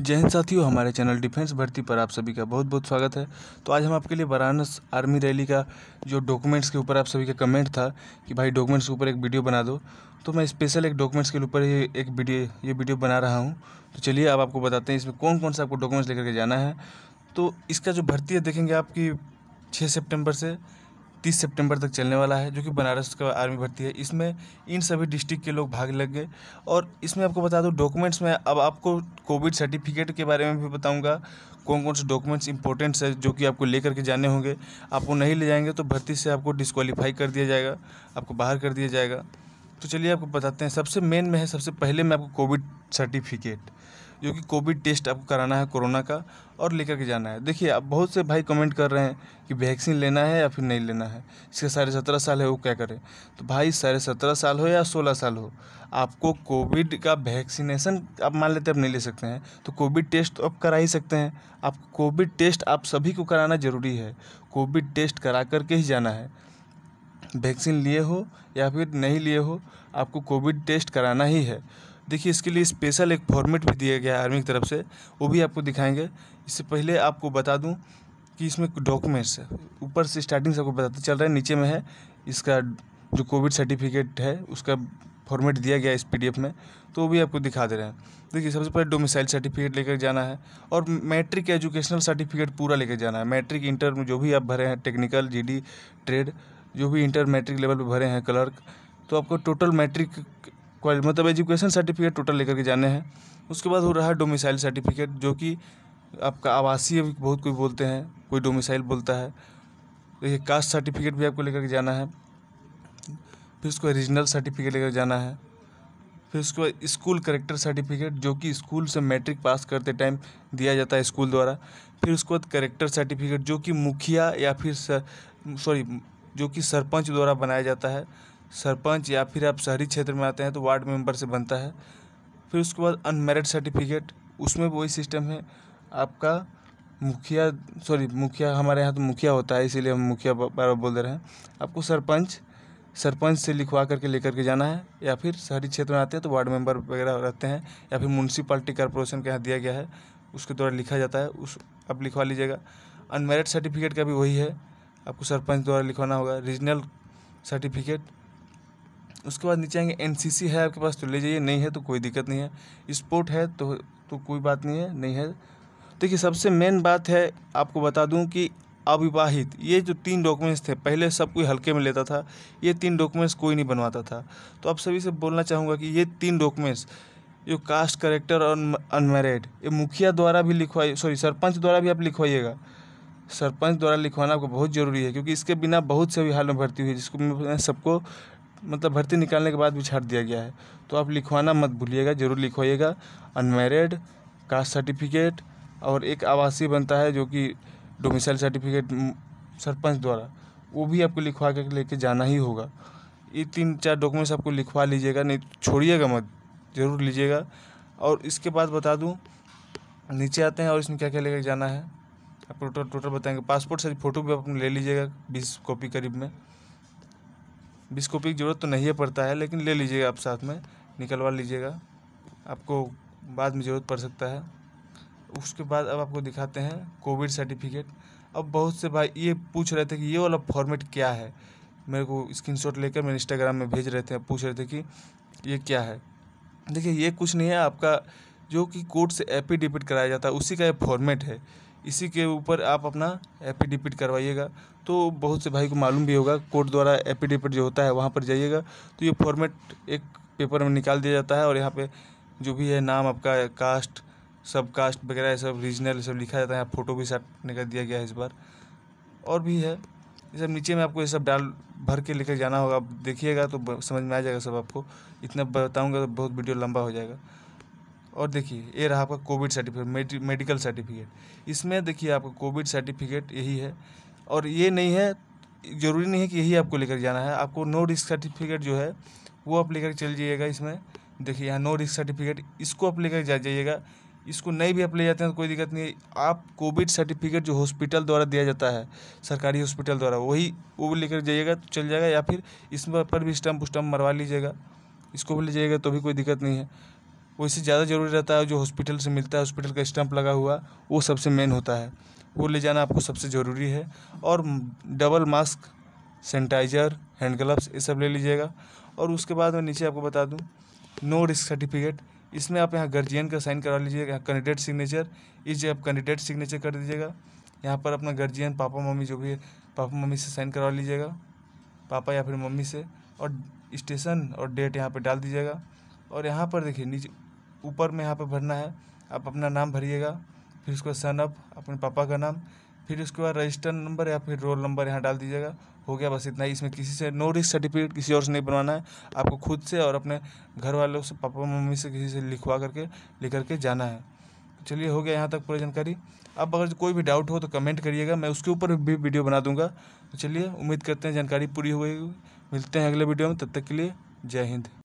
जय हिंद साथियों हमारे चैनल डिफेंस भर्ती पर आप सभी का बहुत बहुत स्वागत है तो आज हम आपके लिए वाराणस आर्मी रैली का जो डॉक्यूमेंट्स के ऊपर आप सभी का कमेंट था कि भाई डॉक्यूमेंट्स के ऊपर एक वीडियो बना दो तो मैं स्पेशल एक डॉक्यूमेंट्स के ऊपर एक वीडियो ये वीडियो बना रहा हूँ तो चलिए आप आपको बताते हैं इसमें कौन कौन सा आपको डॉक्यूमेंट्स लेकर के जाना है तो इसका जो भर्ती है देखेंगे आपकी छः सेप्टेम्बर से तीस सितंबर तक चलने वाला है जो कि बनारस का आर्मी भर्ती है इसमें इन सभी डिस्ट्रिक्ट के लोग भाग लग गए और इसमें आपको बता दूँ डॉक्यूमेंट्स में अब आपको कोविड सर्टिफिकेट के बारे में भी बताऊंगा कौन कौन से डॉक्यूमेंट्स इंपॉर्टेंट्स है जो कि आपको लेकर के जाने होंगे आपको नहीं ले जाएंगे तो भर्ती से आपको डिस्कवालीफाई कर दिया जाएगा आपको बाहर कर दिया जाएगा तो चलिए आपको बताते हैं सबसे मेन में है सबसे पहले मैं आपको कोविड सर्टिफिकेट जो कि कोविड टेस्ट आपको कराना है कोरोना का और लेकर के जाना है देखिए आप बहुत से भाई कमेंट कर रहे हैं कि वैक्सीन लेना है या फिर नहीं लेना है इसका साढ़े सत्रह साल है वो क्या करें तो भाई साढ़े सत्रह साल हो या सोलह साल हो आपको कोविड का वैक्सीनेशन आप मान लेते हैं आप नहीं ले सकते हैं तो कोविड टेस्ट तो आप करा ही सकते हैं आप कोविड टेस्ट आप सभी को कराना ज़रूरी है कोविड टेस्ट करा करके ही जाना है वैक्सीन लिए हो या फिर नहीं लिए हो आपको कोविड टेस्ट कराना ही है देखिए इसके लिए स्पेशल एक फॉर्मेट भी दिया गया है आर्मी की तरफ से वो भी आपको दिखाएंगे इससे पहले आपको बता दूं कि इसमें डॉक्यूमेंट्स है ऊपर से स्टार्टिंग से आपको बताते चल रहा है नीचे में है इसका जो कोविड सर्टिफिकेट है उसका फॉर्मेट दिया गया है इस पी में तो वो भी आपको दिखा दे रहे हैं देखिए सबसे पहले डोमिसाइल सर्टिफिकेट लेकर जाना है और मैट्रिक एजुकेशनल सर्टिफिकेट पूरा लेकर जाना है मैट्रिक इंटर में जो भी आप भरे हैं टेक्निकल जी ट्रेड जो भी इंटर मैट्रिक लेवल पर भरे हैं क्लर्क तो आपको टोटल मैट्रिक क्वालिटी मतलब एजुकेशन सर्टिफिकेट टोटल लेकर के जाने हैं उसके बाद हो रहा है डोमिसाइल सर्टिफिकेट जो कि आपका आवासीय भी बहुत कोई बोलते हैं कोई डोमिसाइल बोलता है देखिए कास्ट सर्टिफिकेट भी आपको लेकर के जाना है फिर उसको रीजनल सर्टिफिकेट लेकर जाना है फिर उसके बाद स्कूल करेक्टर सर्टिफिकेट जो कि स्कूल से मैट्रिक पास करते टाइम दिया जाता है स्कूल द्वारा फिर उसके बाद करेक्टर सर्टिफिकेट जो कि मुखिया या फिर सॉरी जो कि सरपंच द्वारा बनाया जाता है सरपंच या फिर आप शहरी क्षेत्र में आते हैं तो वार्ड मेंबर से बनता है फिर उसके बाद अनमेरिड सर्टिफिकेट उसमें वही सिस्टम है आपका मुखिया सॉरी मुखिया हमारे यहाँ तो मुखिया होता है इसीलिए हम मुखिया बार बोल दे रहे हैं आपको सरपंच सरपंच से लिखवा करके लेकर के जाना है या फिर शहरी क्षेत्र में आते हैं तो वार्ड मेंबर वगैरह रहते हैं या फिर म्यूनसिपाल्टी कॉरपोरेशन के यहाँ दिया गया है उसके द्वारा लिखा जाता है उस आप लिखवा लीजिएगा अनमेरिड सर्टिफिकेट का भी वही है आपको सरपंच द्वारा लिखवाना होगा रीजनल सर्टिफिकेट उसके बाद नीचे आएंगे एनसीसी है आपके पास तो ले जाइए नहीं है तो कोई दिक्कत नहीं है स्पोर्ट है तो तो कोई बात नहीं है नहीं है देखिए सबसे मेन बात है आपको बता दूं कि अविवाहित ये जो तीन डॉक्यूमेंट्स थे पहले सब कोई हल्के में लेता था ये तीन डॉक्यूमेंट्स कोई नहीं बनवाता था तो आप सभी से बोलना चाहूँगा कि ये तीन डॉक्यूमेंट्स जो कास्ट करेक्टर और अनमेरिड ये मुखिया द्वारा भी लिखवाइए सॉरी सरपंच द्वारा भी आप लिखवाइएगा सरपंच द्वारा लिखवाना आपको बहुत ज़रूरी है क्योंकि इसके बिना बहुत से भी हाल में भर्ती हुई जिसको मैं सबको मतलब भर्ती निकालने के बाद भी छाट दिया गया है तो आप लिखवाना मत भूलिएगा ज़रूर लिखवाइएगा अनमेरिड कास्ट सर्टिफिकेट और एक आवासीय बनता है जो कि डोमिसाइल सर्टिफिकेट सरपंच द्वारा वो भी आपको लिखवा कर लेके जाना ही होगा ये तीन चार डॉक्यूमेंट्स आपको लिखवा लीजिएगा नहीं तो छोड़िएगा मत ज़रूर लीजिएगा और इसके बाद बता दूँ नीचे आते हैं और इसमें क्या क्या लेकर जाना है आपको टोटल टोटल बताएंगे पासपोर्ट साइज फ़ोटो भी आप ले लीजिएगा बीस कॉपी करीब में बिस्कोपी कॉपी की ज़रूरत तो नहीं है पड़ता है लेकिन ले लीजिएगा आप साथ में निकलवा लीजिएगा आपको बाद में ज़रूरत पड़ सकता है उसके बाद अब आपको दिखाते हैं कोविड सर्टिफिकेट अब बहुत से भाई ये पूछ रहे थे कि ये वाला फॉर्मेट क्या है मेरे को स्क्रीनशॉट लेकर मेरे इंस्टाग्राम में भेज रहे थे पूछ रहे थे कि ये क्या है देखिए ये कुछ नहीं है आपका जो कि कोर्ट से डिपिट कराया जाता है उसी का ये फॉर्मेट है इसी के ऊपर आप अपना एपिडिपिट करवाइएगा तो बहुत से भाई को मालूम भी होगा कोर्ट द्वारा एफिडेविट जो होता है वहाँ पर जाइएगा तो ये फॉर्मेट एक पेपर में निकाल दिया जाता है और यहाँ पे जो भी है नाम आपका कास्ट सब कास्ट वगैरह सब रीजनल सब लिखा जाता है फ़ोटो भी साथ निकल दिया गया है इस बार और भी है ये सब नीचे में आपको ये सब डाल भर के लेकर जाना होगा आप देखिएगा तो समझ में आ जाएगा सब आपको इतना बताऊंगा तो बहुत वीडियो लंबा हो जाएगा और देखिए ये रहा आपका कोविड सर्टिफिकेट मेडिकल सर्टिफिकेट इसमें देखिए आपका कोविड सर्टिफिकेट यही है और ये नहीं है ज़रूरी नहीं है कि यही आपको लेकर जाना है आपको नो रिस्क सर्टिफिकेट जो है वो आप लेकर चल जाइएगा इसमें देखिए यहाँ नो रिस्क सर्टिफिकेट इसको आप लेकर जा जाइएगा इसको नहीं भी आप ले जाते हैं तो कोई दिक्कत नहीं है आप कोविड सर्टिफिकेट जो हॉस्पिटल द्वारा दिया जाता है सरकारी हॉस्पिटल द्वारा वही वो भी लेकर जाइएगा तो चल जाएगा या फिर इस पर भी स्टम्प उस्टम्प मरवा लीजिएगा इसको भी ले जाइएगा तो भी कोई दिक्कत नहीं है वो इससे ज़्यादा ज़रूरी रहता है जो हॉस्पिटल से मिलता है हॉस्पिटल का स्टम्प लगा हुआ वो सबसे मेन होता है वो ले जाना आपको सबसे ज़रूरी है और double mask sanitiser hand gloves ये सब ले लीजिएगा और उसके बाद मैं नीचे आपको बता दूँ नो रिस्क सर्टिफिकेट इसमें आप यहाँ गर्जियन का साइन करा लीजिएगा यहाँ कैंडिडेट सिग्नेचर इस जगह आप कैंडिडेट सिग्नेचर कर दीजिएगा यहाँ पर अपना गर्जियन पापा मम्मी जो भी है पापा मम्मी से साइन करवा लीजिएगा पापा या फिर मम्मी से और स्टेशन और डेट यहाँ पर डाल दीजिएगा और यहाँ पर देखिए नीचे ऊपर में यहाँ पर भरना है आप अपना नाम भरिएगा फिर उसके बाद सनअप अपने पापा का नाम फिर उसके बाद रजिस्टर नंबर या फिर रोल नंबर यहाँ डाल दीजिएगा हो गया बस इतना ही इसमें किसी से नो रिस्क सर्टिफिकेट किसी और से नहीं बनवाना है आपको खुद से और अपने घर वालों से पापा मम्मी से किसी से लिखवा करके लिख करके जाना है चलिए हो गया यहाँ तक पूरी जानकारी अब अगर कोई भी डाउट हो तो कमेंट करिएगा मैं उसके ऊपर भी वीडियो बना दूंगा तो चलिए उम्मीद करते हैं जानकारी पूरी हो गई मिलते हैं अगले वीडियो में तब तक के लिए जय हिंद